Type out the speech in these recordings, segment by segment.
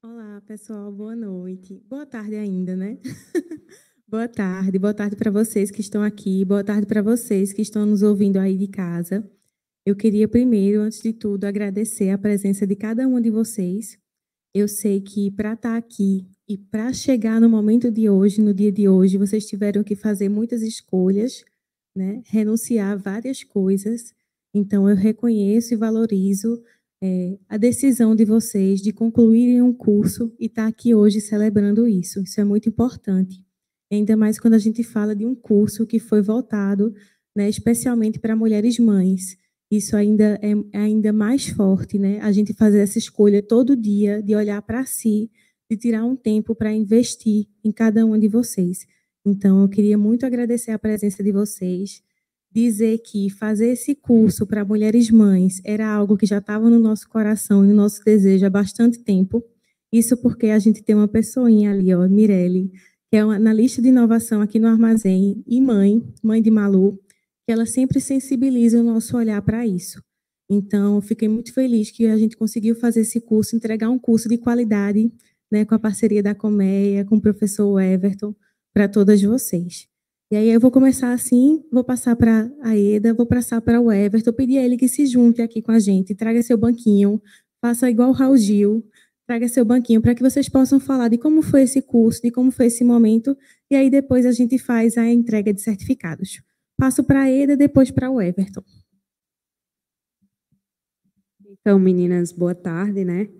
Olá, pessoal, boa noite. Boa tarde ainda, né? boa tarde, boa tarde para vocês que estão aqui, boa tarde para vocês que estão nos ouvindo aí de casa. Eu queria primeiro, antes de tudo, agradecer a presença de cada um de vocês. Eu sei que para estar tá aqui e para chegar no momento de hoje, no dia de hoje, vocês tiveram que fazer muitas escolhas, né? renunciar a várias coisas. Então, eu reconheço e valorizo é, a decisão de vocês de concluírem um curso e estar tá aqui hoje celebrando isso. Isso é muito importante, ainda mais quando a gente fala de um curso que foi voltado né, especialmente para mulheres mães. Isso ainda é, é ainda mais forte, né? A gente fazer essa escolha todo dia de olhar para si, de tirar um tempo para investir em cada um de vocês. Então, eu queria muito agradecer a presença de vocês dizer que fazer esse curso para mulheres mães era algo que já estava no nosso coração e no nosso desejo há bastante tempo. Isso porque a gente tem uma pessoinha ali, ó, Mirelle, que é uma, na lista de inovação aqui no armazém, e mãe, mãe de Malu, que ela sempre sensibiliza o nosso olhar para isso. Então, fiquei muito feliz que a gente conseguiu fazer esse curso, entregar um curso de qualidade, né, com a parceria da Coméia, com o professor Everton, para todas vocês. E aí eu vou começar assim, vou passar para a Eda, vou passar para o Everton, pedir a ele que se junte aqui com a gente, traga seu banquinho, faça igual o Raul Gil, traga seu banquinho para que vocês possam falar de como foi esse curso, de como foi esse momento, e aí depois a gente faz a entrega de certificados. Passo para a Eda, depois para o Everton. Então, meninas, boa tarde, né?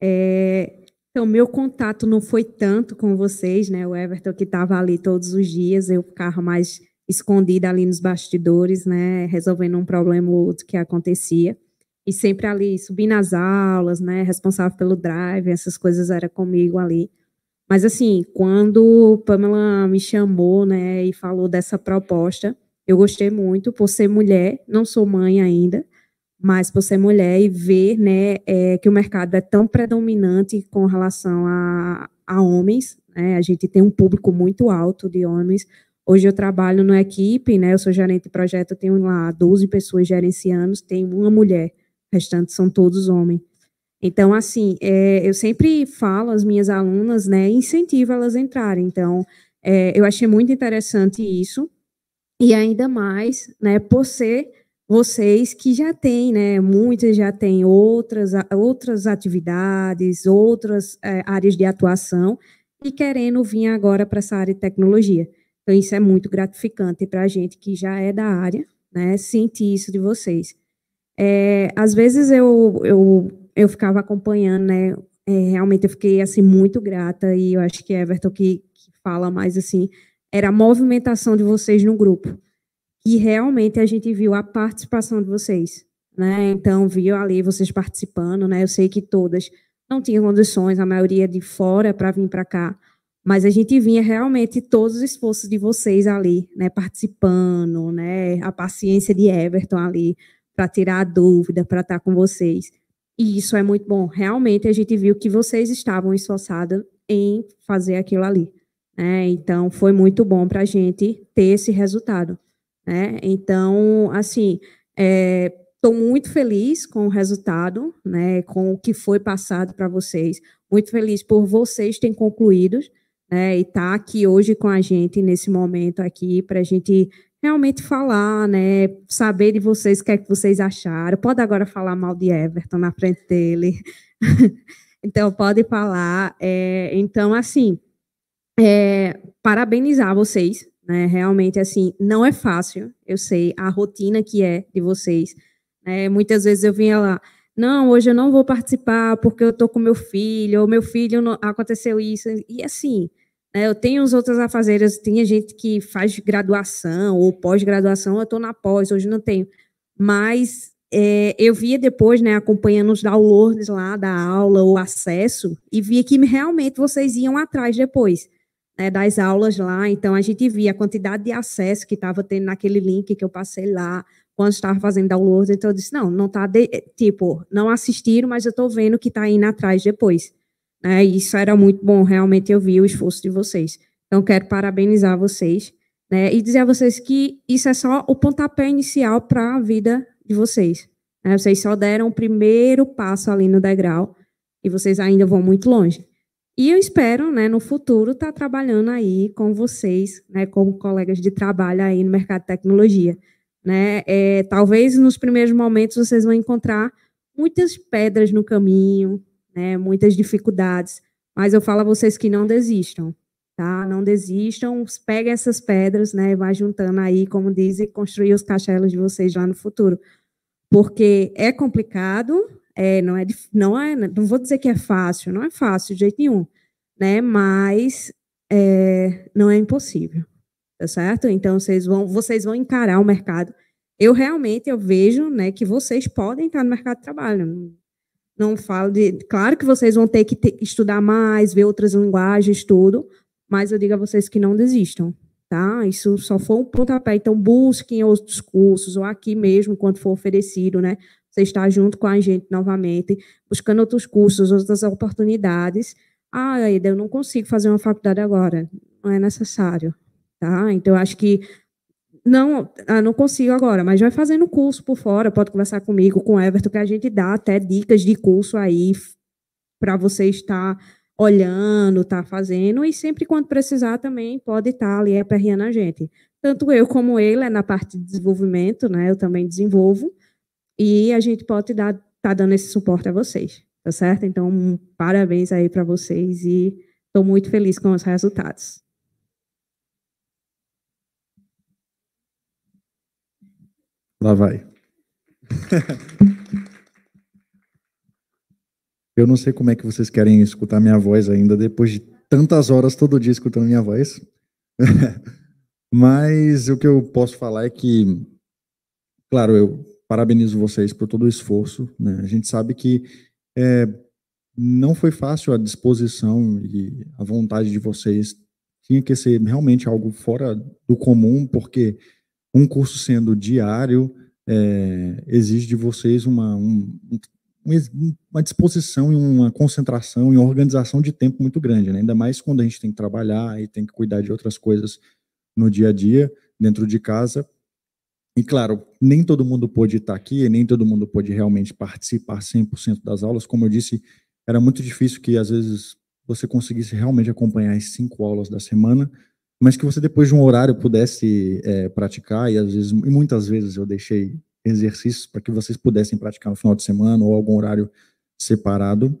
É, então, meu contato não foi tanto com vocês, né? O Everton que estava ali todos os dias, eu ficava mais escondida ali nos bastidores, né? Resolvendo um problema ou outro que acontecia. E sempre ali, subindo as aulas, né? Responsável pelo drive, essas coisas era comigo ali. Mas assim, quando Pamela me chamou, né, e falou dessa proposta, eu gostei muito por ser mulher, não sou mãe ainda, mas por ser mulher e ver né, é, que o mercado é tão predominante com relação a, a homens, né, a gente tem um público muito alto de homens. Hoje eu trabalho na equipe, né, eu sou gerente de projeto, tenho lá 12 pessoas gerenciando, tem uma mulher, o restante são todos homens. Então, assim, é, eu sempre falo às minhas alunas, né, incentivo elas a entrarem. Então, é, eu achei muito interessante isso, e ainda mais, né, por ser vocês que já têm, né? Muitas já têm outras, outras atividades, outras é, áreas de atuação e querendo vir agora para essa área de tecnologia. Então, isso é muito gratificante para a gente que já é da área, né? Sentir isso de vocês. É, às vezes eu, eu, eu ficava acompanhando, né? É, realmente eu fiquei assim muito grata e eu acho que Everton que, que fala mais assim era a movimentação de vocês no grupo que realmente a gente viu a participação de vocês, né? Então, viu ali vocês participando, né? Eu sei que todas não tinham condições, a maioria de fora para vir para cá, mas a gente vinha realmente todos os esforços de vocês ali, né, participando, né, a paciência de Everton ali para tirar a dúvida, para estar tá com vocês. E isso é muito bom. Realmente a gente viu que vocês estavam esforçados em fazer aquilo ali. Né? Então foi muito bom para a gente ter esse resultado. Né? Então, assim, estou eh, é, muito feliz com o resultado, né, com o que foi passado para vocês. Muito feliz por vocês terem concluído né, e estar tá aqui hoje com a gente nesse momento aqui para a gente realmente falar, né, saber de vocês o que é que vocês acharam. Pode agora falar mal de Everton na frente dele. então, pode falar. É, então, assim, é, parabenizar vocês né? Realmente, assim, não é fácil, eu sei, a rotina que é de vocês. Né? Muitas vezes eu vinha lá, não, hoje eu não vou participar porque eu estou com meu filho, ou meu filho não, aconteceu isso. E assim, né, eu tenho os outras afazeres, tinha gente que faz graduação ou pós-graduação, eu estou na pós, hoje não tenho. Mas é, eu via depois, né, acompanhando os downloads lá da aula, o acesso, e via que realmente vocês iam atrás depois né, das aulas lá, então a gente via a quantidade de acesso que estava tendo naquele link que eu passei lá, quando estava fazendo download, então eu disse, não, não está, eh, tipo, não assistiram, mas eu estou vendo que está indo atrás depois. Né, isso era muito bom, realmente eu vi o esforço de vocês. Então, quero parabenizar vocês né, e dizer a vocês que isso é só o pontapé inicial para a vida de vocês. Né, vocês só deram o primeiro passo ali no degrau e vocês ainda vão muito longe. E eu espero, né, no futuro, estar tá trabalhando aí com vocês, né, como colegas de trabalho aí no mercado de tecnologia. Né? É, talvez nos primeiros momentos vocês vão encontrar muitas pedras no caminho, né, muitas dificuldades, mas eu falo a vocês que não desistam, tá? Não desistam, peguem essas pedras, né, vai juntando aí, como dizem, construir os cachelos de vocês lá no futuro. Porque é complicado, é, não é, não é, né, não vou dizer que é fácil, não é fácil de jeito nenhum, né? Mas é, não é impossível, tá certo? Então vocês vão, vocês vão encarar o mercado. Eu realmente eu vejo, né, que vocês podem estar no mercado de trabalho. Não, não falo de, claro que vocês vão ter que estudar mais, ver outras linguagens, tudo, mas eu digo a vocês que não desistam, tá? Isso só foi um pontapé, então busquem outros cursos ou aqui mesmo quando for oferecido, né? você estar junto com a gente novamente, buscando outros cursos, outras oportunidades. Ah, Aida, eu não consigo fazer uma faculdade agora, não é necessário, tá? Então, acho que não, ah, não consigo agora, mas vai fazendo curso por fora, pode conversar comigo, com o Everton, que a gente dá até dicas de curso aí para você estar olhando, tá fazendo, e sempre quando precisar também pode estar ali aperreando a gente. Tanto eu como ele é na parte de desenvolvimento, né? Eu também desenvolvo, e a gente pode estar tá dando esse suporte a vocês, tá certo? Então, um parabéns aí para vocês e estou muito feliz com os resultados. Lá vai. Eu não sei como é que vocês querem escutar minha voz ainda depois de tantas horas todo dia escutando minha voz. Mas o que eu posso falar é que, claro, eu parabenizo vocês por todo o esforço. Né? A gente sabe que é, não foi fácil a disposição e a vontade de vocês. Tinha que ser realmente algo fora do comum, porque um curso sendo diário é, exige de vocês uma, um, uma disposição e uma concentração e uma organização de tempo muito grande, né? ainda mais quando a gente tem que trabalhar e tem que cuidar de outras coisas no dia a dia, dentro de casa. E claro, nem todo mundo pôde estar aqui, nem todo mundo pôde realmente participar 100% das aulas. Como eu disse, era muito difícil que às vezes você conseguisse realmente acompanhar as cinco aulas da semana, mas que você depois de um horário pudesse é, praticar e às vezes e muitas vezes eu deixei exercícios para que vocês pudessem praticar no final de semana ou algum horário separado.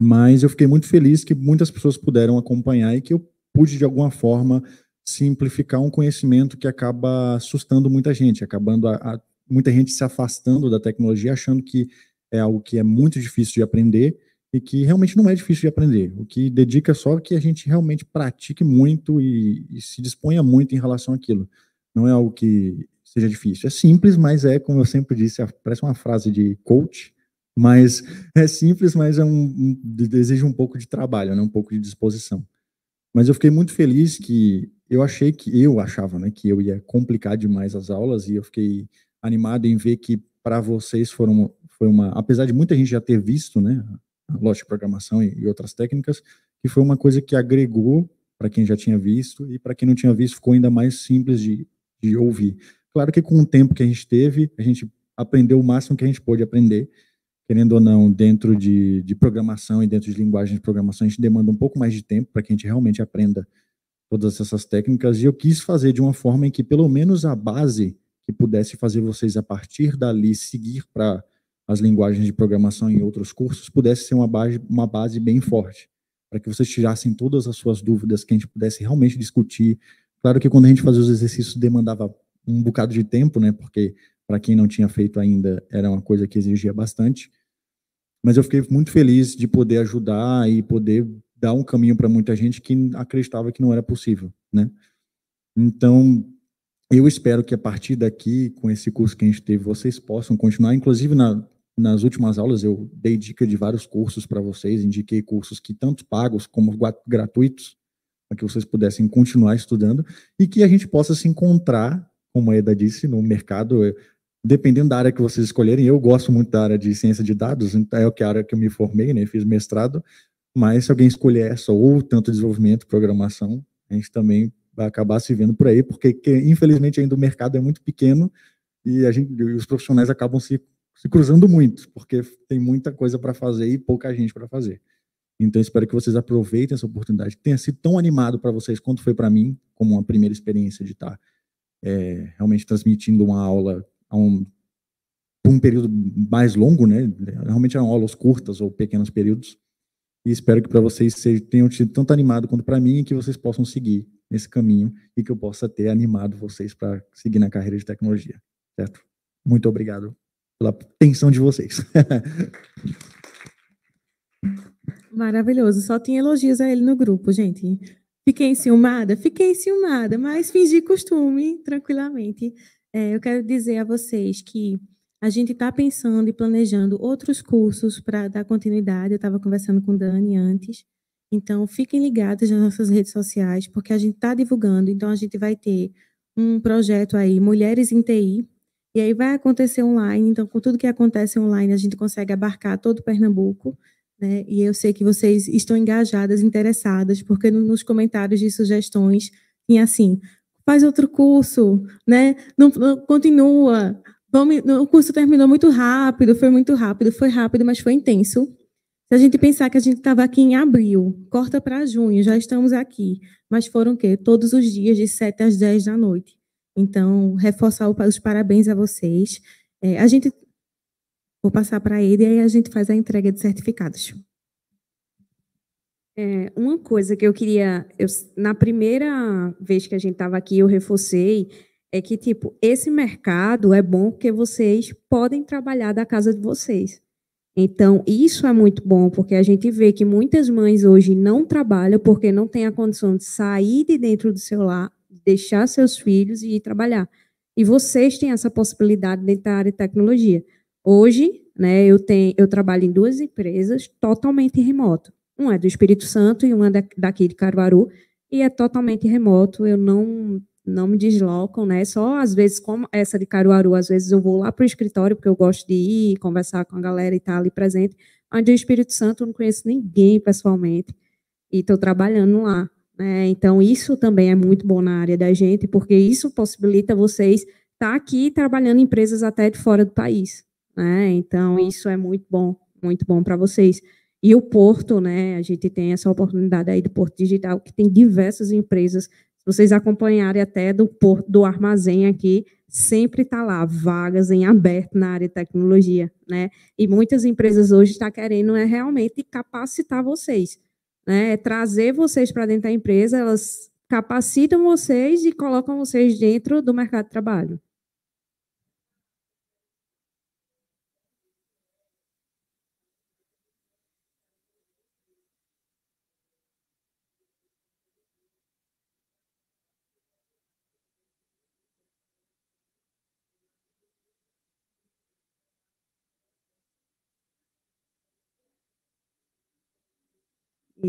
Mas eu fiquei muito feliz que muitas pessoas puderam acompanhar e que eu pude de alguma forma simplificar um conhecimento que acaba assustando muita gente, acabando a, a, muita gente se afastando da tecnologia, achando que é algo que é muito difícil de aprender e que realmente não é difícil de aprender. O que dedica só que a gente realmente pratique muito e, e se disponha muito em relação àquilo. Não é algo que seja difícil. É simples, mas é, como eu sempre disse, parece uma frase de coach, mas é simples, mas é um, um deseja um pouco de trabalho, né? um pouco de disposição. Mas eu fiquei muito feliz que eu achei que eu achava, né, que eu ia complicar demais as aulas e eu fiquei animado em ver que para vocês foram foi uma, apesar de muita gente já ter visto, né, a lógica de programação e, e outras técnicas, que foi uma coisa que agregou para quem já tinha visto e para quem não tinha visto ficou ainda mais simples de, de ouvir. Claro que com o tempo que a gente teve, a gente aprendeu o máximo que a gente pôde aprender, querendo ou não, dentro de, de programação e dentro de linguagens de programação, a gente demanda um pouco mais de tempo para que a gente realmente aprenda todas essas técnicas, e eu quis fazer de uma forma em que pelo menos a base que pudesse fazer vocês a partir dali seguir para as linguagens de programação em outros cursos pudesse ser uma base, uma base bem forte, para que vocês tirassem todas as suas dúvidas, que a gente pudesse realmente discutir. Claro que quando a gente fazia os exercícios demandava um bocado de tempo, né? Porque para quem não tinha feito ainda era uma coisa que exigia bastante. Mas eu fiquei muito feliz de poder ajudar e poder dar um caminho para muita gente que acreditava que não era possível, né? Então, eu espero que a partir daqui, com esse curso que a gente teve, vocês possam continuar. Inclusive, na, nas últimas aulas, eu dei dica de vários cursos para vocês, indiquei cursos que tanto pagos como gratuitos, para que vocês pudessem continuar estudando e que a gente possa se encontrar, como a Eda disse, no mercado eh, dependendo da área que vocês escolherem, eu gosto muito da área de ciência de dados, então é a área que eu me formei, né, fiz mestrado, mas se alguém escolher essa ou tanto desenvolvimento, programação, a gente também vai acabar se vendo por aí, porque que, infelizmente ainda o mercado é muito pequeno e a gente, os profissionais acabam se, se cruzando muito, porque tem muita coisa para fazer e pouca gente para fazer. Então espero que vocês aproveitem essa oportunidade, que tenha sido tão animado para vocês quanto foi para mim, como uma primeira experiência de estar tá, é, realmente transmitindo uma aula a um, um período mais longo, né? Realmente eram aulas curtas ou pequenos períodos e espero que para vocês tenham tido tanto animado quanto para mim e que vocês possam seguir nesse caminho e que eu possa ter animado vocês para seguir na carreira de tecnologia, certo? Muito obrigado pela atenção de vocês. Maravilhoso. Só tinha elogios a ele no grupo, gente. Fiquei enciumada? Fiquei enciumada, mas fingi costume tranquilamente. É, eu quero dizer a vocês que a gente está pensando e planejando outros cursos para dar continuidade. Eu estava conversando com o Dani antes. Então, fiquem ligados nas nossas redes sociais, porque a gente está divulgando. Então, a gente vai ter um projeto aí, Mulheres em TI, e aí vai acontecer online. Então, com tudo que acontece online, a gente consegue abarcar todo Pernambuco. Né? E eu sei que vocês estão engajadas, interessadas, porque nos comentários de sugestões tinha assim: faz outro curso, né? Não, não continua o curso terminou muito rápido, foi muito rápido, foi rápido, mas foi intenso. Se a gente pensar que a gente estava aqui em abril, corta para junho, já estamos aqui. Mas foram o quê? Todos os dias, de 7 às 10 da noite. Então, reforçar os parabéns a vocês. É, a gente. Vou passar para ele e aí a gente faz a entrega de certificados. É, uma coisa que eu queria. Eu, na primeira vez que a gente estava aqui, eu reforcei é que, tipo, esse mercado é bom porque vocês podem trabalhar da casa de vocês. Então, isso é muito bom, porque a gente vê que muitas mães hoje não trabalham porque não têm a condição de sair de dentro do seu lar, deixar seus filhos e ir trabalhar. E vocês têm essa possibilidade dentro da área de tecnologia. Hoje, né, eu, tenho, eu trabalho em duas empresas totalmente remoto. uma é do Espírito Santo e uma daqui de Caruaru, e é totalmente remoto. Eu não não me deslocam, né? Só às vezes, como essa de Caruaru, às vezes eu vou lá para o escritório, porque eu gosto de ir conversar com a galera e estar tá ali presente. Onde o Espírito Santo eu não conheço ninguém pessoalmente e estou trabalhando lá. Né? Então, isso também é muito bom na área da gente, porque isso possibilita vocês estar tá aqui trabalhando em empresas até de fora do país. Né? Então, isso é muito bom, muito bom para vocês. E o Porto, né? A gente tem essa oportunidade aí do Porto Digital, que tem diversas empresas vocês acompanharem até do porto do armazém aqui, sempre está lá vagas em aberto na área de tecnologia, né? E muitas empresas hoje estão tá querendo é realmente capacitar vocês, né? É trazer vocês para dentro da empresa, elas capacitam vocês e colocam vocês dentro do mercado de trabalho.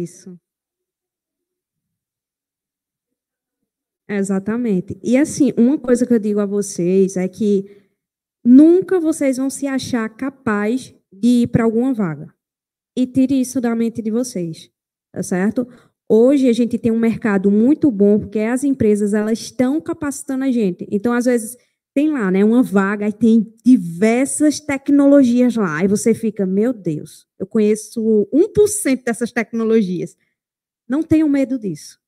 Isso. Exatamente. E assim, uma coisa que eu digo a vocês é que nunca vocês vão se achar capaz de ir para alguma vaga. E tire isso da mente de vocês, tá certo? Hoje a gente tem um mercado muito bom porque as empresas elas estão capacitando a gente. Então, às vezes, tem lá, né, uma vaga e tem diversas tecnologias lá. Aí você fica, meu Deus, eu conheço 1% dessas tecnologias. Não tenham medo disso,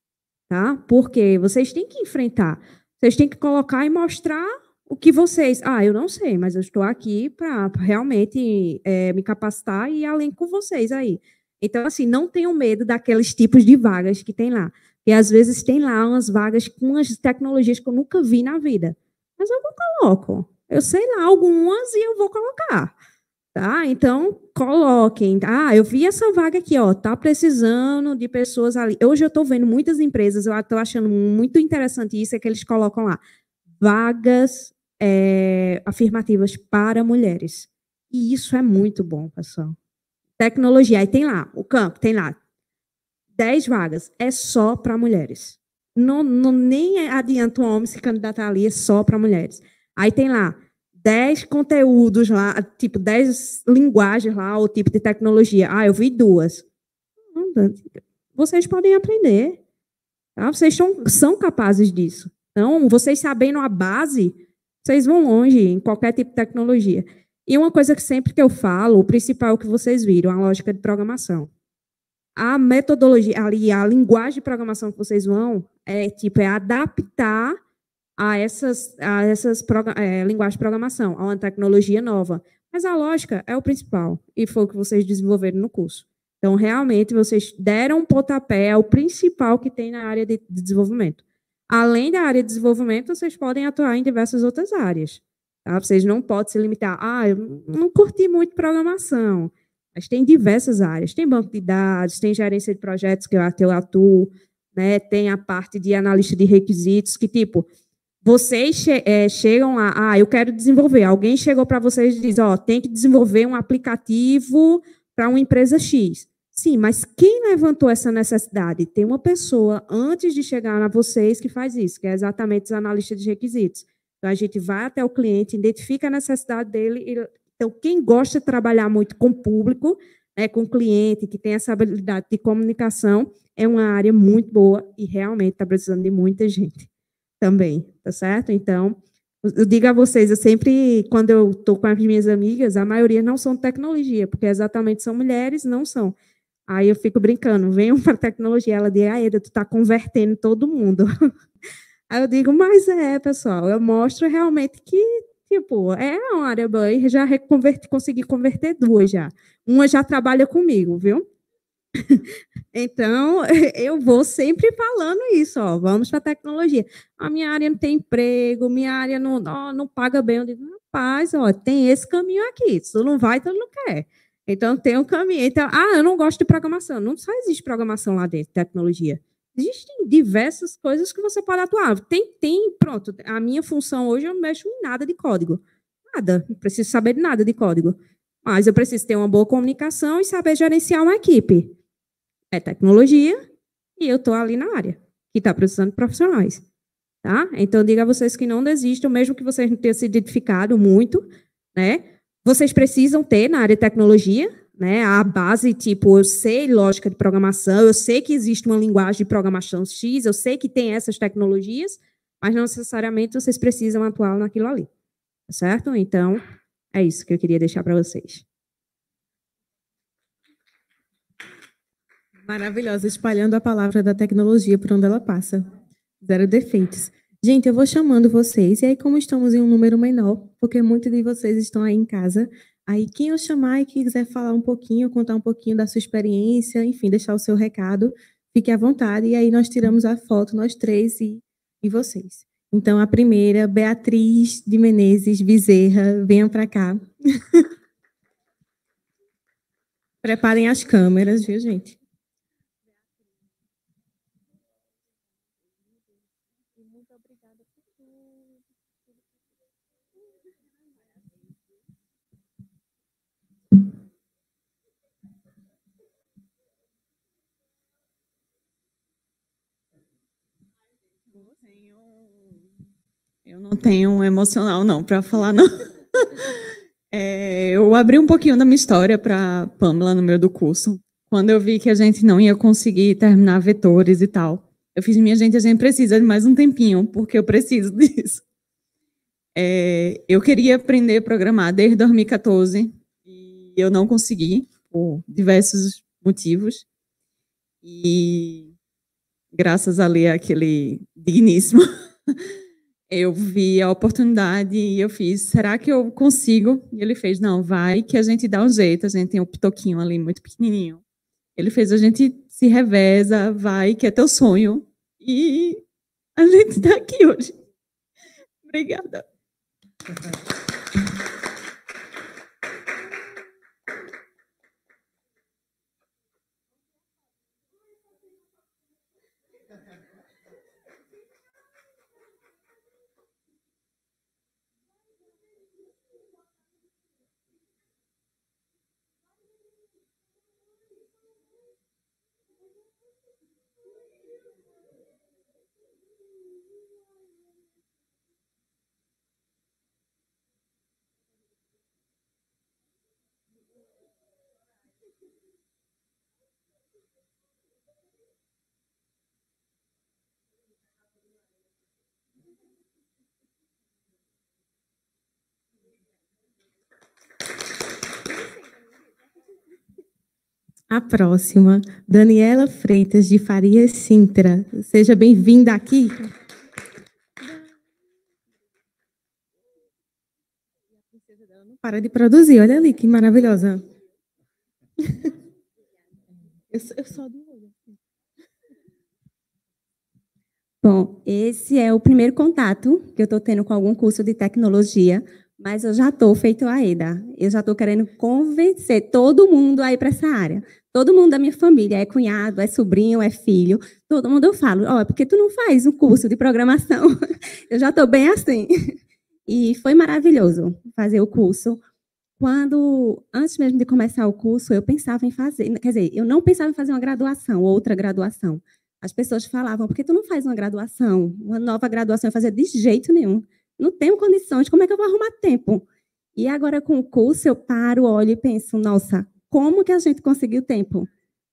tá? Porque vocês têm que enfrentar. Vocês têm que colocar e mostrar o que vocês. Ah, eu não sei, mas eu estou aqui para realmente é, me capacitar e ir além com vocês aí. Então, assim, não tenham medo daqueles tipos de vagas que tem lá. E às vezes tem lá umas vagas com umas tecnologias que eu nunca vi na vida mas eu não coloco. Eu sei lá algumas e eu vou colocar. Tá? Então, coloquem. Tá? Ah, eu vi essa vaga aqui, ó. Tá precisando de pessoas ali. Hoje eu estou vendo muitas empresas, eu estou achando muito interessante isso, é que eles colocam lá vagas é, afirmativas para mulheres. E isso é muito bom, pessoal. Tecnologia, aí tem lá, o campo, tem lá 10 vagas, é só para mulheres não, não nem adianta um homem se candidatar ali, é só para mulheres. Aí tem lá 10 conteúdos lá, tipo 10 linguagens lá, ou tipo de tecnologia. Ah, eu vi duas. Vocês podem aprender. Tá? Vocês são, são capazes disso. Então, vocês sabendo a base, vocês vão longe em qualquer tipo de tecnologia. E uma coisa que sempre que eu falo, o principal é que vocês viram, a lógica de programação a metodologia, ali, a linguagem de programação que vocês vão é tipo é adaptar a essas, a essas é, linguagens de programação, a uma tecnologia nova. Mas a lógica é o principal, e foi o que vocês desenvolveram no curso. Então, realmente, vocês deram um pontapé ao é principal que tem na área de desenvolvimento. Além da área de desenvolvimento, vocês podem atuar em diversas outras áreas. Tá? Vocês não podem se limitar, ah, eu não curti muito programação, mas tem diversas áreas. Tem banco de dados, tem gerência de projetos é que eu, atuo, né? tem a parte de analista de requisitos, que, tipo, vocês che é, chegam a, ah, eu quero desenvolver. Alguém chegou para vocês e diz, ó, oh, tem que desenvolver um aplicativo para uma empresa X. Sim, mas quem levantou essa necessidade? Tem uma pessoa antes de chegar a vocês que faz isso, que é exatamente os analistas de requisitos. Então a gente vai até o cliente, identifica a necessidade dele então, quem gosta de trabalhar muito com público, né, com cliente, que tem essa habilidade de comunicação, é uma área muito boa e realmente está precisando de muita gente também, tá certo? Então, eu digo a vocês, eu sempre, quando eu estou com as minhas amigas, a maioria não são tecnologia, porque exatamente são mulheres, não são. Aí eu fico brincando, venham para tecnologia, ela diz, ah, Eda, tu está convertendo todo mundo. Aí eu digo, mas é, pessoal, eu mostro realmente que Tipo, é uma área boy, já consegui converter duas já. Uma já trabalha comigo, viu? Então, eu vou sempre falando isso, ó, vamos para a tecnologia. A minha área não tem emprego, minha área não, ó, não paga bem. Eu digo, rapaz, ó, tem esse caminho aqui, se tu não vai, tu não quer. Então, tem um caminho. Então, ah, eu não gosto de programação. Não só existe programação lá dentro, tecnologia existem diversas coisas que você pode atuar. Tem, tem, pronto. A minha função hoje eu não mexo em nada de código. Nada. Não preciso saber de nada de código. Mas eu preciso ter uma boa comunicação e saber gerenciar uma equipe. É tecnologia e eu estou ali na área que está precisando de profissionais. Tá? Então, diga a vocês que não desistam, mesmo que vocês não tenham se identificado muito. Né? Vocês precisam ter na área de tecnologia né? A base, tipo, eu sei lógica de programação, eu sei que existe uma linguagem de programação X, eu sei que tem essas tecnologias, mas não necessariamente vocês precisam atuar naquilo ali. Tá certo? Então, é isso que eu queria deixar para vocês. Maravilhosa, espalhando a palavra da tecnologia por onde ela passa. Zero defeitos. Gente, eu vou chamando vocês, e aí, como estamos em um número menor, porque muitos de vocês estão aí em casa, Aí quem eu chamar e quiser falar um pouquinho, contar um pouquinho da sua experiência, enfim, deixar o seu recado, fique à vontade. E aí nós tiramos a foto, nós três e, e vocês. Então, a primeira, Beatriz de Menezes Bezerra, venham para cá. Preparem as câmeras, viu, gente? Eu não tenho um emocional, não, para falar, não. É, eu abri um pouquinho da minha história para Pamela no meio do curso. Quando eu vi que a gente não ia conseguir terminar vetores e tal, eu fiz, minha gente, a gente precisa de mais um tempinho, porque eu preciso disso. É, eu queria aprender a programar desde 2014 e eu não consegui, por diversos motivos. E graças a ler aquele digníssimo eu vi a oportunidade e eu fiz, será que eu consigo? E ele fez, não, vai que a gente dá um jeito, a gente tem um pitoquinho ali muito pequenininho. Ele fez, a gente se reveza, vai que é teu sonho. E a gente está aqui hoje. Obrigada. A próxima, Daniela Freitas de Farias Sintra. Seja bem-vinda aqui. Para de produzir, olha ali que maravilhosa. Eu, só Bom, esse é o primeiro contato que eu estou tendo com algum curso de tecnologia, mas eu já estou feito a Eda. Eu já estou querendo convencer todo mundo a ir para essa área. Todo mundo da minha família é cunhado, é sobrinho, é filho. Todo mundo eu falo, ó, oh, é porque tu não faz um curso de programação. eu já estou bem assim. E foi maravilhoso fazer o curso. Quando, antes mesmo de começar o curso, eu pensava em fazer, quer dizer, eu não pensava em fazer uma graduação, outra graduação. As pessoas falavam, por que tu não faz uma graduação, uma nova graduação? Eu fazia de jeito nenhum não tenho condições, como é que eu vou arrumar tempo? E agora com o curso eu paro, olho e penso, nossa, como que a gente conseguiu tempo?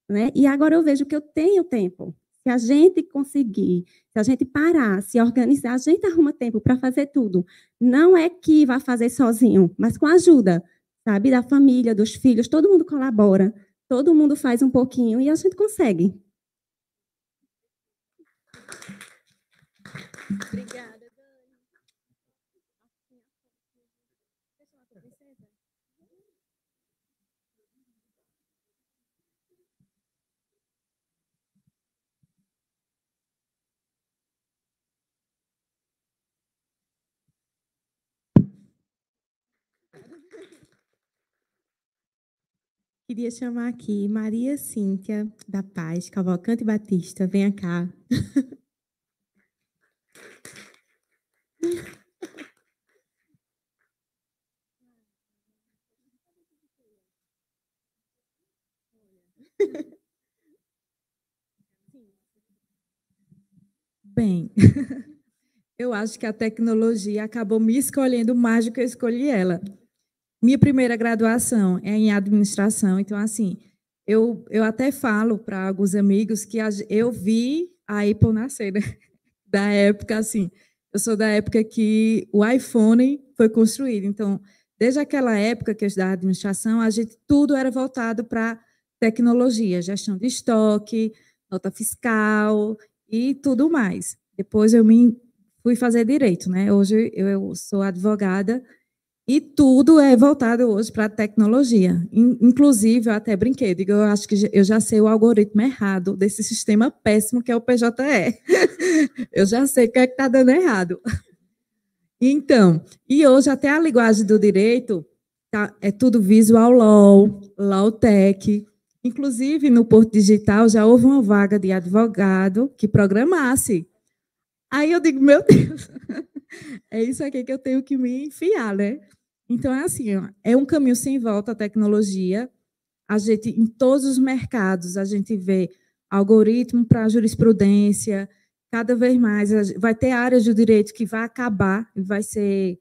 Né? E agora eu vejo que eu tenho tempo. Se a gente conseguir, se a gente parar, se organizar, a gente arruma tempo para fazer tudo. Não é que vá fazer sozinho, mas com a ajuda, sabe, da família, dos filhos, todo mundo colabora, todo mundo faz um pouquinho e a gente consegue. Obrigada. Queria chamar aqui Maria Cíntia da Paz, Cavalcante Batista, venha cá. Bem, eu acho que a tecnologia acabou me escolhendo mais do que eu escolhi ela. Minha primeira graduação é em administração, então, assim, eu, eu até falo para alguns amigos que eu vi a Apple nascer, né? da época, assim, eu sou da época que o iPhone foi construído, então, desde aquela época que eu estudava administração, a gente tudo era voltado para tecnologia, gestão de estoque, nota fiscal e tudo mais. Depois eu me fui fazer direito, né? Hoje eu sou advogada e tudo é voltado hoje para a tecnologia. Inclusive, eu até brinquei, digo, eu acho que eu já sei o algoritmo errado desse sistema péssimo que é o PJE. eu já sei o que é que está dando errado. Então, e hoje até a linguagem do direito tá, é tudo visual law, law tech. Inclusive, no Porto Digital já houve uma vaga de advogado que programasse. Aí eu digo, meu Deus, é isso aqui que eu tenho que me enfiar, né? Então, é assim, é um caminho sem volta a tecnologia. A gente, em todos os mercados, a gente vê algoritmo para jurisprudência, cada vez mais vai ter áreas do direito que vai acabar e vai ser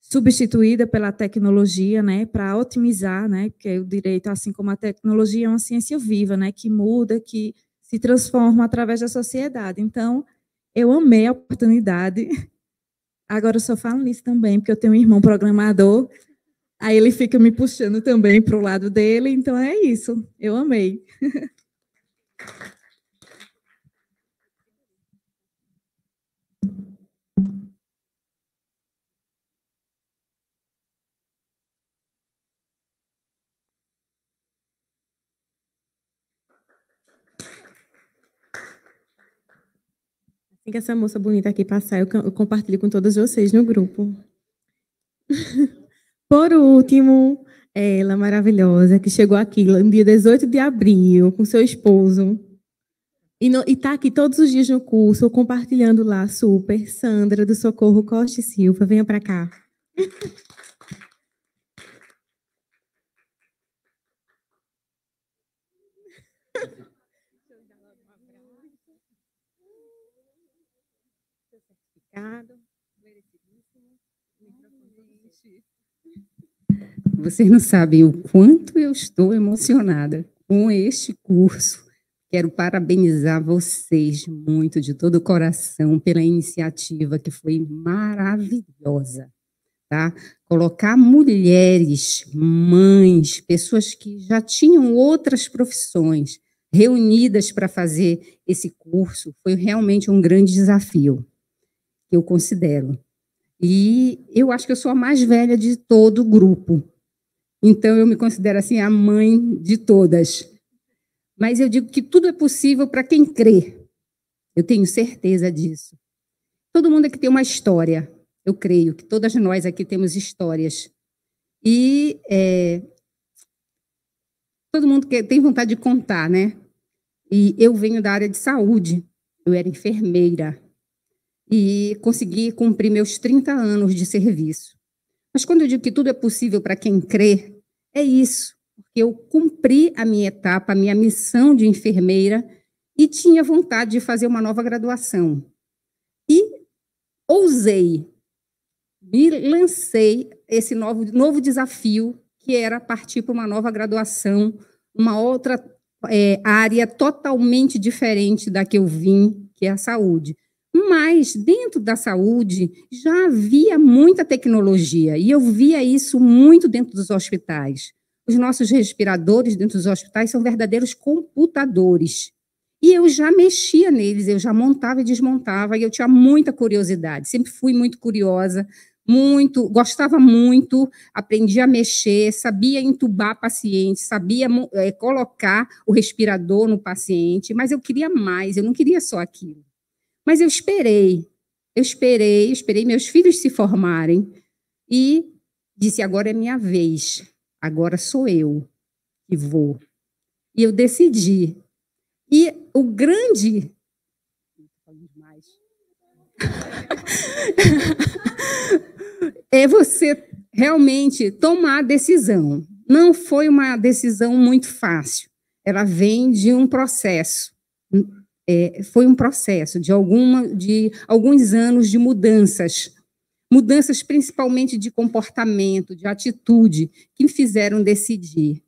substituída pela tecnologia, né, para otimizar, né, porque o direito, assim como a tecnologia, é uma ciência viva, né, que muda, que se transforma através da sociedade. Então, eu amei a oportunidade Agora eu só falo nisso também, porque eu tenho um irmão programador, aí ele fica me puxando também para o lado dele, então é isso. Eu amei. Tem que essa moça bonita aqui passar, eu, eu compartilho com todas vocês no grupo. Por último, ela maravilhosa, que chegou aqui no dia 18 de abril com seu esposo. E está aqui todos os dias no curso, compartilhando lá, super. Sandra, do Socorro Costa e Silva, venha para cá. seu tá certificado. Vocês não sabem o quanto eu estou emocionada com este curso. Quero parabenizar vocês muito, de todo o coração, pela iniciativa que foi maravilhosa. Tá? Colocar mulheres, mães, pessoas que já tinham outras profissões reunidas para fazer esse curso foi realmente um grande desafio eu considero. E eu acho que eu sou a mais velha de todo o grupo. Então eu me considero assim a mãe de todas. Mas eu digo que tudo é possível para quem crê. Eu tenho certeza disso. Todo mundo aqui tem uma história. Eu creio que todas nós aqui temos histórias. E é, todo mundo tem vontade de contar, né? E eu venho da área de saúde. Eu era enfermeira e consegui cumprir meus 30 anos de serviço. Mas quando eu digo que tudo é possível para quem crê, é isso. Eu cumpri a minha etapa, a minha missão de enfermeira e tinha vontade de fazer uma nova graduação. E ousei, me lancei esse novo, novo desafio, que era partir para uma nova graduação, uma outra é, área totalmente diferente da que eu vim, que é a saúde. Mas dentro da saúde já havia muita tecnologia e eu via isso muito dentro dos hospitais. Os nossos respiradores dentro dos hospitais são verdadeiros computadores. E eu já mexia neles, eu já montava e desmontava, e eu tinha muita curiosidade. Sempre fui muito curiosa, muito, gostava muito, aprendi a mexer, sabia entubar paciente, sabia é, colocar o respirador no paciente, mas eu queria mais, eu não queria só aquilo. Mas eu esperei, eu esperei, esperei meus filhos se formarem e disse: agora é minha vez, agora sou eu que vou. E eu decidi. E o grande. é você realmente tomar a decisão. Não foi uma decisão muito fácil. Ela vem de um processo é, foi um processo de, alguma, de alguns anos de mudanças, mudanças principalmente de comportamento, de atitude, que me fizeram decidir.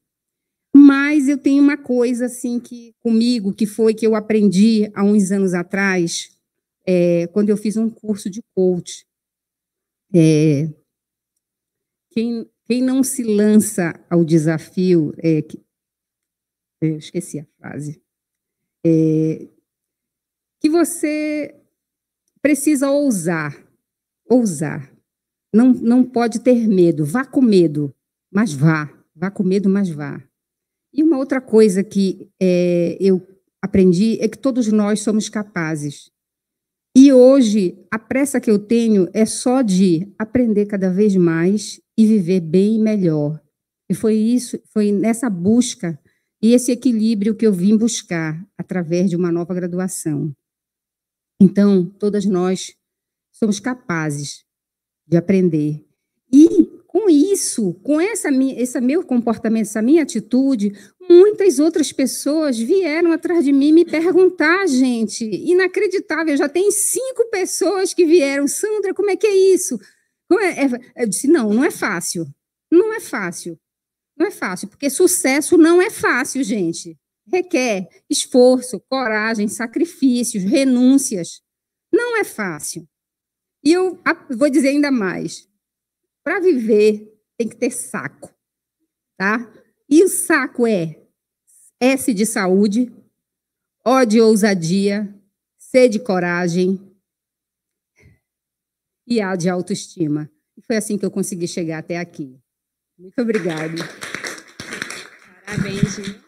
Mas eu tenho uma coisa assim que comigo, que foi que eu aprendi há uns anos atrás, é, quando eu fiz um curso de coach. É, quem, quem não se lança ao desafio, é, que, eu esqueci a frase, é, que você precisa ousar, ousar. Não, não pode ter medo, vá com medo, mas vá, vá com medo, mas vá. E uma outra coisa que é, eu aprendi é que todos nós somos capazes. E hoje, a pressa que eu tenho é só de aprender cada vez mais e viver bem melhor. E foi isso, foi nessa busca e esse equilíbrio que eu vim buscar através de uma nova graduação. Então, todas nós somos capazes de aprender. E com isso, com essa minha, esse meu comportamento, essa minha atitude, muitas outras pessoas vieram atrás de mim me perguntar, gente. Inacreditável, já tem cinco pessoas que vieram. Sandra, como é que é isso? É, é, eu disse: não, não é fácil. Não é fácil. Não é fácil, porque sucesso não é fácil, gente requer esforço, coragem, sacrifícios, renúncias. Não é fácil. E eu vou dizer ainda mais: para viver tem que ter saco, tá? E o saco é S de saúde, O de ousadia, C de coragem e A de autoestima. foi assim que eu consegui chegar até aqui. Muito obrigada. Parabéns, gente.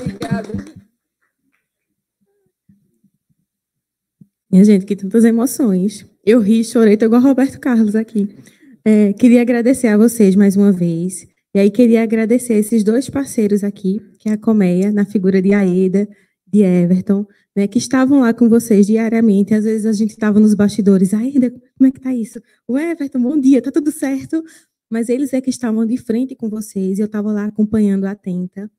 Obrigada. Minha gente, que tantas emoções. Eu ri, chorei, tô igual Roberto Carlos aqui. É, queria agradecer a vocês mais uma vez. E aí queria agradecer esses dois parceiros aqui, que é a Colmeia, na figura de Aida, de Everton, né, que estavam lá com vocês diariamente. Às vezes a gente estava nos bastidores, ainda como é que tá isso? O Everton, bom dia, tá tudo certo? Mas eles é que estavam de frente com vocês e eu estava lá acompanhando atenta.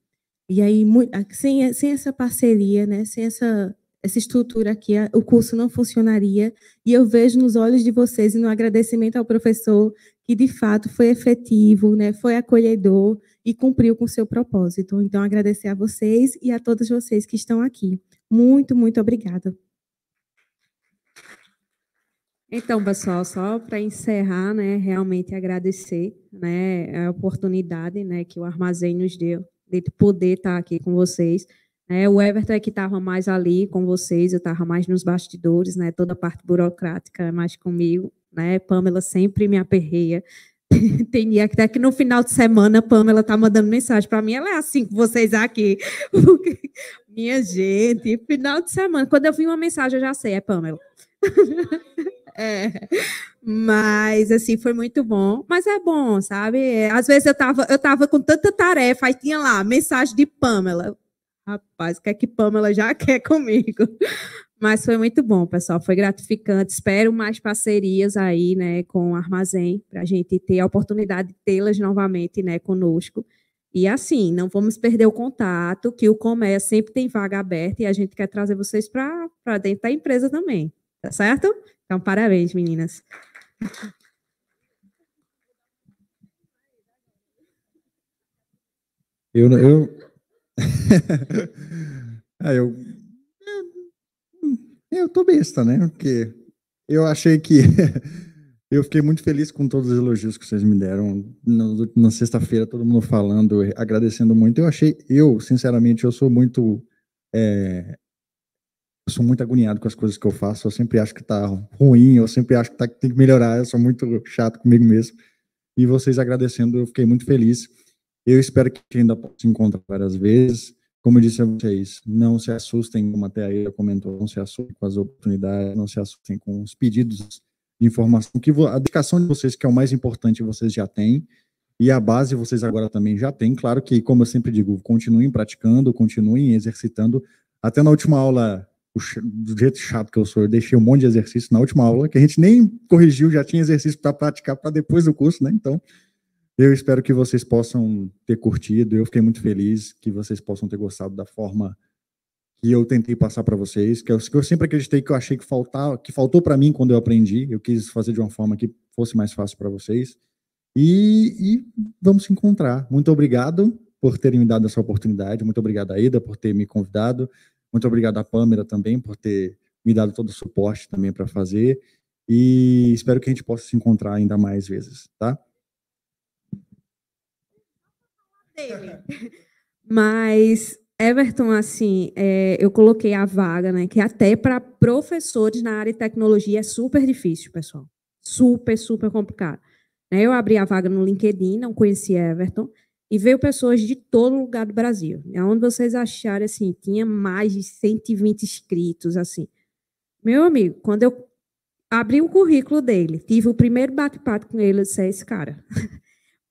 E aí, sem, sem essa parceria, né, sem essa, essa estrutura aqui, o curso não funcionaria. E eu vejo nos olhos de vocês e no agradecimento ao professor que, de fato, foi efetivo, né, foi acolhedor e cumpriu com seu propósito. Então, agradecer a vocês e a todos vocês que estão aqui. Muito, muito obrigada. Então, pessoal, só para encerrar, né, realmente agradecer, né, a oportunidade, né, que o Armazém nos deu de poder estar aqui com vocês. É, o Everton é que estava mais ali com vocês, eu estava mais nos bastidores, né, toda a parte burocrática é mais comigo, né, Pamela sempre me aperreia, Tem dia até que no final de semana a Pamela tá mandando mensagem para mim. Ela é assim com vocês aqui. Minha gente, final de semana. Quando eu vi uma mensagem, eu já sei, é Pamela. é. Mas assim, foi muito bom. Mas é bom, sabe? É, às vezes eu tava, eu tava com tanta tarefa, aí tinha lá mensagem de Pamela. Rapaz, o que é que Pamela já quer comigo? Mas foi muito bom, pessoal. Foi gratificante. Espero mais parcerias aí, né, com o Armazém, para a gente ter a oportunidade de tê-las novamente, né, conosco. E assim, não vamos perder o contato, que o Comércio sempre tem vaga aberta e a gente quer trazer vocês para dentro da empresa também. Tá certo? Então, parabéns, meninas. Eu, eu, Aí eu, é, é, eu tô besta, né? Porque eu achei que eu fiquei muito feliz com todos os elogios que vocês me deram no, na sexta-feira, todo mundo falando, agradecendo muito. Eu achei, eu sinceramente, eu sou muito, é, eu sou muito agoniado com as coisas que eu faço. Eu sempre acho que tá ruim, eu sempre acho que tá, tem que melhorar. Eu sou muito chato comigo mesmo. E vocês agradecendo, eu fiquei muito feliz. Eu espero que ainda possa se encontrar várias vezes. Como eu disse a vocês, não se assustem, como até aí eu comentou, não se assustem com as oportunidades, não se assustem com os pedidos de informação, que a dedicação de vocês, que é o mais importante, vocês já têm, e a base vocês agora também já têm. Claro que, como eu sempre digo, continuem praticando, continuem exercitando. Até na última aula, do jeito chato que eu sou, eu deixei um monte de exercício na última aula, que a gente nem corrigiu, já tinha exercício para praticar para depois do curso, né? Então, eu espero que vocês possam ter curtido. Eu fiquei muito feliz que vocês possam ter gostado da forma que eu tentei passar para vocês, que eu, que eu, sempre acreditei que eu achei que faltava, que faltou para mim quando eu aprendi. Eu quis fazer de uma forma que fosse mais fácil para vocês. E, e vamos se encontrar. Muito obrigado por terem me dado essa oportunidade. Muito obrigado, Aida, por ter me convidado. Muito obrigado à Pâmela também por ter me dado todo o suporte também para fazer. E espero que a gente possa se encontrar ainda mais vezes, tá? Mas Everton, assim, é, eu coloquei a vaga, né? Que até para professores na área de tecnologia é super difícil, pessoal. Super, super complicado. Né, eu abri a vaga no LinkedIn, não conhecia Everton, e veio pessoas de todo lugar do Brasil. É onde vocês acharam assim, tinha mais de 120 inscritos, assim. Meu amigo, quando eu abri o currículo dele, tive o primeiro bate-papo com ele, eu disse, é esse cara.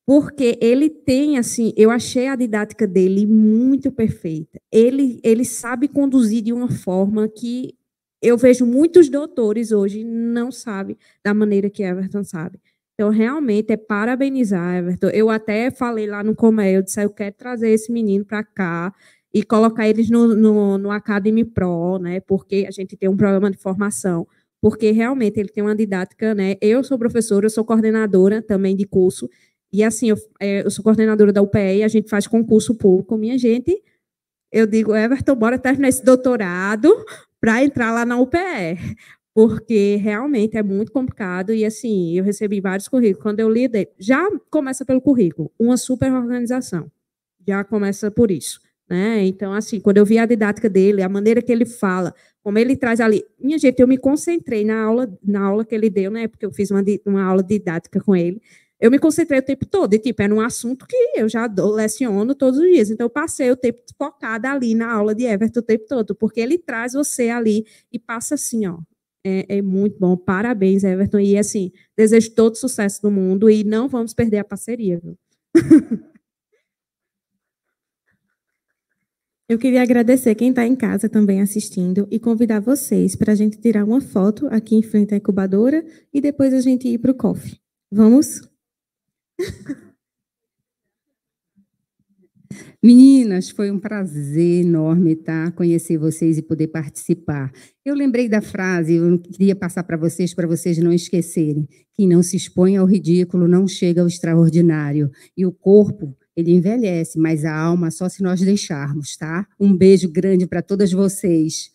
porque ele tem assim, eu achei a didática dele muito perfeita. Ele ele sabe conduzir de uma forma que eu vejo muitos doutores hoje não sabem da maneira que Everton sabe. Então realmente é parabenizar Everton. Eu até falei lá no Comé, eu disse, eu quero trazer esse menino para cá e colocar eles no, no, no Academy Pro, né? Porque a gente tem um programa de formação porque realmente ele tem uma didática, né? Eu sou professora, eu sou coordenadora também de curso, e assim, eu, é, eu sou coordenadora da UPE, a gente faz concurso público, minha gente. Eu digo, Everton, bora terminar esse doutorado para entrar lá na UPE, porque realmente é muito complicado. E assim, eu recebi vários currículos. Quando eu lidei, já começa pelo currículo, uma super organização. Já começa por isso. Né? Então, assim, quando eu vi a didática dele, a maneira que ele fala, como ele traz ali. Minha gente, eu me concentrei na aula, na aula que ele deu, né? Porque eu fiz uma, uma aula didática com ele eu me concentrei o tempo todo, e, tipo, era um assunto que eu já dou, leciono todos os dias, então eu passei o tempo focada ali na aula de Everton o tempo todo, porque ele traz você ali e passa assim, ó, é, é, muito bom, parabéns, Everton, e assim, desejo todo sucesso do mundo, e não vamos perder a parceria, viu? Eu queria agradecer quem está em casa também assistindo e convidar vocês para a gente tirar uma foto aqui em frente à incubadora e depois a gente ir para o coffee. Vamos? Meninas, foi um prazer enorme tá? conhecer vocês e poder participar. Eu lembrei da frase, eu queria passar para vocês, para vocês não esquecerem. Quem não se expõe ao ridículo não chega ao extraordinário. E o corpo, ele envelhece, mas a alma só se nós deixarmos, tá? Um beijo grande para todas vocês.